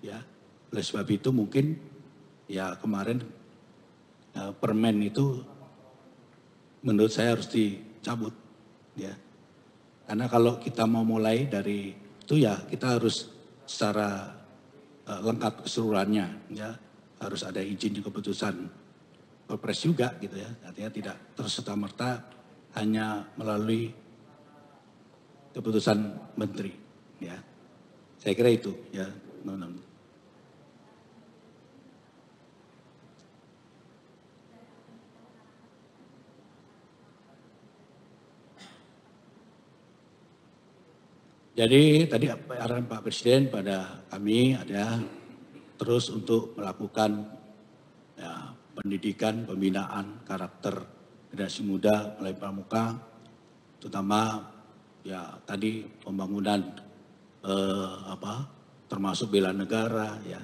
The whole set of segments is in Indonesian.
Ya, oleh sebab itu mungkin ya kemarin ya, permen itu menurut saya harus dicabut ya. Karena kalau kita mau mulai dari itu ya kita harus secara uh, lengkap keseluruhannya ya harus ada izin dan keputusan perpres juga gitu ya artinya tidak terserta merta hanya melalui keputusan menteri ya saya kira itu ya teman-teman. Jadi tadi iya, arahan Pak Presiden pada kami ada terus untuk melakukan ya, pendidikan pembinaan karakter generasi muda mulai pramuka, terutama ya tadi pembangunan eh, apa termasuk bela negara ya,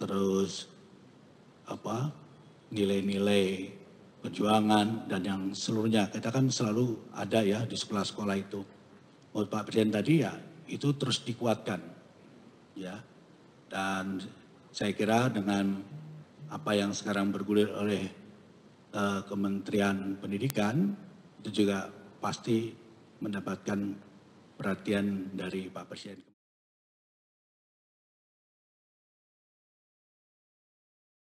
terus apa nilai-nilai perjuangan dan yang seluruhnya kita kan selalu ada ya di sekolah-sekolah itu menurut oh, Pak Presiden tadi ya itu terus dikuatkan ya dan saya kira dengan apa yang sekarang bergulir oleh uh, Kementerian Pendidikan itu juga pasti mendapatkan perhatian dari Pak Presiden.